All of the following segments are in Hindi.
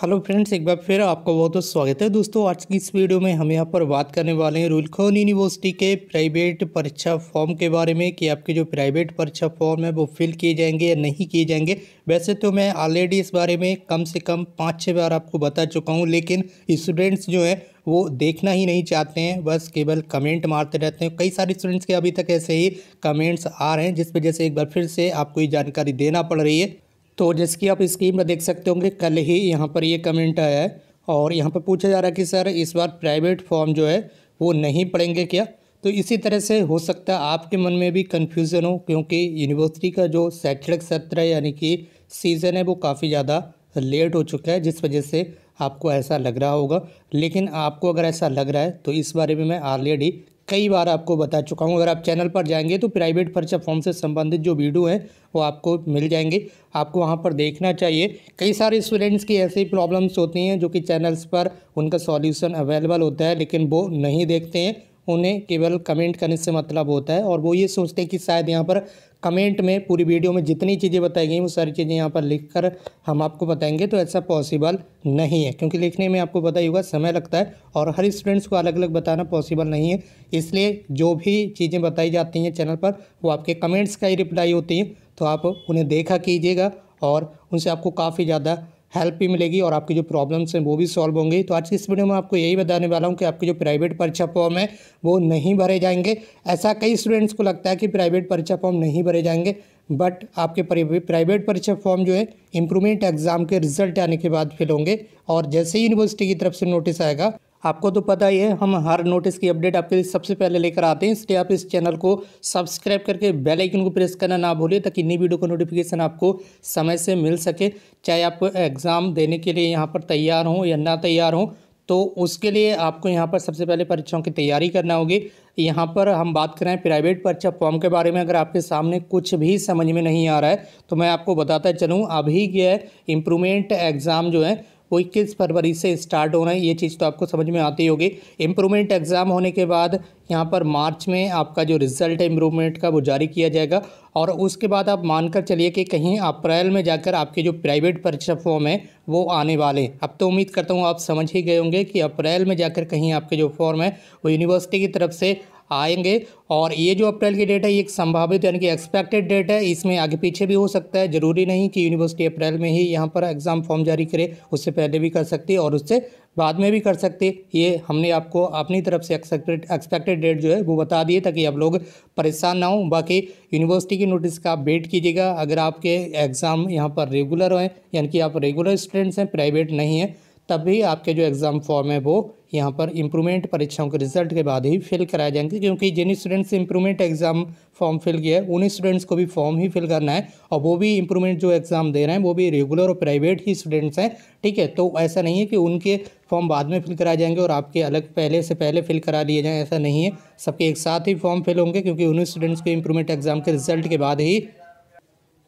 हेलो फ्रेंड्स एक बार फिर आपका बहुत बहुत स्वागत है दोस्तों आज की इस वीडियो में हम यहाँ पर बात करने वाले हैं रूलखोन यूनिवर्सिटी के प्राइवेट परीक्षा फॉर्म के बारे में कि आपके जो प्राइवेट परीक्षा फॉर्म है वो फिल किए जाएंगे या नहीं किए जाएंगे वैसे तो मैं ऑलरेडी इस बारे में कम से कम पाँच छः बार आपको बता चुका हूँ लेकिन स्टूडेंट्स जो हैं वो देखना ही नहीं चाहते हैं बस केवल कमेंट मारते रहते हैं कई सारे स्टूडेंट्स के अभी तक ऐसे ही कमेंट्स आ रहे हैं जिस वजह से एक बार फिर से आपको ये जानकारी देना पड़ रही है तो जैसे कि आप स्क्रीन पर देख सकते होंगे कल ही यहाँ पर ये कमेंट आया है और यहाँ पर पूछा जा रहा है कि सर इस बार प्राइवेट फॉर्म जो है वो नहीं पढ़ेंगे क्या तो इसी तरह से हो सकता है आपके मन में भी कन्फ्यूज़न हो क्योंकि यूनिवर्सिटी का जो शैक्षणिक सत्र है यानी कि सीज़न है वो काफ़ी ज़्यादा लेट हो चुका है जिस वजह से आपको ऐसा लग रहा होगा लेकिन आपको अगर ऐसा लग रहा है तो इस बारे में मैं ऑलरेडी कई बार आपको बता चुका हूँ अगर आप चैनल पर जाएंगे तो प्राइवेट पर्चा फॉर्म से संबंधित जो वीडियो हैं वो आपको मिल जाएंगे आपको वहाँ पर देखना चाहिए कई सारे स्टूडेंट्स की ऐसी प्रॉब्लम्स होती हैं जो कि चैनल्स पर उनका सॉल्यूशन अवेलेबल होता है लेकिन वो नहीं देखते हैं उन्हें केवल कमेंट करने से मतलब होता है और वो ये सोचते हैं कि शायद यहाँ पर कमेंट में पूरी वीडियो में जितनी चीज़ें बताई गई वो सारी चीज़ें यहाँ पर लिख कर हम आपको बताएंगे तो ऐसा पॉसिबल नहीं है क्योंकि लिखने में आपको पता ही होगा समय लगता है और हर स्टूडेंट्स को अलग अलग बताना पॉसिबल नहीं है इसलिए जो भी चीज़ें बताई जाती हैं चैनल पर वो आपके कमेंट्स का ही रिप्लाई होती हैं तो आप उन्हें देखा कीजिएगा और उनसे आपको काफ़ी ज़्यादा हेल्प भी मिलेगी और आपकी जो प्रॉब्लम्स हैं वो भी सॉल्व होंगी तो आज की इस वीडियो में आपको यही बताने वाला हूँ कि आपके जो प्राइवेट परीक्षा फॉर्म है वो नहीं भरे जाएंगे ऐसा कई स्टूडेंट्स को लगता है कि प्राइवेट परीक्षा फॉर्म नहीं भरे जाएंगे बट आपके प्राइवेट परीक्षा फॉर्म जो है इम्प्रूवमेंट एग्ज़ाम के रिजल्ट आने के बाद फिल होंगे और जैसे ही यूनिवर्सिटी की तरफ से नोटिस आएगा आपको तो पता ही है हम हर नोटिस की अपडेट आपके लिए सबसे पहले लेकर आते हैं इसलिए आप इस चैनल को सब्सक्राइब करके बेल आइकन को प्रेस करना ना भूलिए ताकि नई वीडियो का नोटिफिकेशन आपको समय से मिल सके चाहे आप एग्ज़ाम देने के लिए यहाँ पर तैयार हों या ना तैयार हों तो उसके लिए आपको यहाँ पर सबसे पहले परीक्षाओं की तैयारी करना होगी यहाँ पर हम बात कर रहे हैं प्राइवेट परीक्षा फॉर्म के बारे में अगर आपके सामने कुछ भी समझ में नहीं आ रहा है तो मैं आपको बताता चलूँ अभी यह इम्प्रूवमेंट एग्ज़ाम जो है वो इक्कीस फरवरी से स्टार्ट हो है ये चीज़ तो आपको समझ में आती होगी इम्प्रूवमेंट एग्ज़ाम होने के बाद यहाँ पर मार्च में आपका जो रिज़ल्ट है इम्प्रूवमेंट का वो जारी किया जाएगा और उसके बाद आप मानकर चलिए कि कहीं अप्रैल में जाकर आपके जो प्राइवेट परीक्षा फॉर्म है वो आने वाले हैं अब तो उम्मीद करता हूँ आप समझ ही गए होंगे कि अप्रैल में जाकर कहीं आपके जो फॉर्म है वो यूनिवर्सिटी की तरफ से आएंगे और ये जो अप्रैल की डेट है ये एक संभावित यानी कि एक्सपेक्टेड डेट है इसमें आगे पीछे भी हो सकता है ज़रूरी नहीं कि यूनिवर्सिटी अप्रैल में ही यहाँ पर एग्ज़ाम फॉर्म जारी करे उससे पहले भी कर सकती है और उससे बाद में भी कर सकते ये हमने आपको अपनी तरफ से एक्सपेक्टेड एक्सपेक्टेड डेट जो है वो बता दिए ताकि आप लोग परेशान ना हो बाकी यूनिवर्सिटी की नोटिस का आप वेट कीजिएगा अगर आपके एग्ज़ाम यहाँ पर रेगुलर हैं यानी कि आप रेगुलर स्टूडेंट्स हैं प्राइवेट नहीं हैं तभी आपके जो एग्ज़ाम फॉर्म है वो यहाँ पर इम्प्रूवमेंट परीक्षाओं के रिजल्ट के बाद ही फिल कराए जाएंगे क्योंकि जिन students improvement exam form fill किया है उन स्टूडेंट्स को भी फॉर्म ही फिल करना है और वो भी इम्प्रूवमेंट जो एग्ज़ाम दे रहे हैं वो भी रेगुलर और प्राइवेट ही स्टूडेंट्स हैं ठीक है तो ऐसा नहीं है कि उनके फॉर्म बाद में फिल कराए जाएंगे और आपके अलग पहले से पहले फिल करा लिए जाएँ ऐसा नहीं है सबके एक साथ ही फॉर्म फिल होंगे क्योंकि उन स्टूडेंट्स को इम्प्रूवमेंट एग्ज़ाम के रिजल्ट के बाद ही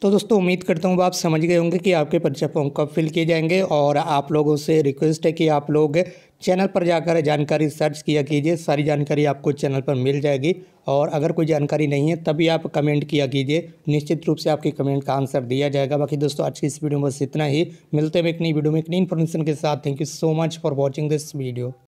तो दोस्तों उम्मीद करता हूँ आप समझ गए होंगे कि आपके परीक्षा फॉर्म कब फिल किए जाएंगे और आप लोगों से रिक्वेस्ट है कि आप लोग चैनल पर जाकर जानकारी सर्च किया कीजिए सारी जानकारी आपको चैनल पर मिल जाएगी और अगर कोई जानकारी नहीं है तभी आप कमेंट किया कीजिए निश्चित रूप से आपके कमेंट का आंसर दिया जाएगा बाकी दोस्तों आज की इस वीडियो में बस इतना ही मिलते हैं एक नई वीडियो में एक नई इन्फॉर्मेशन के साथ thank you so much for watching this video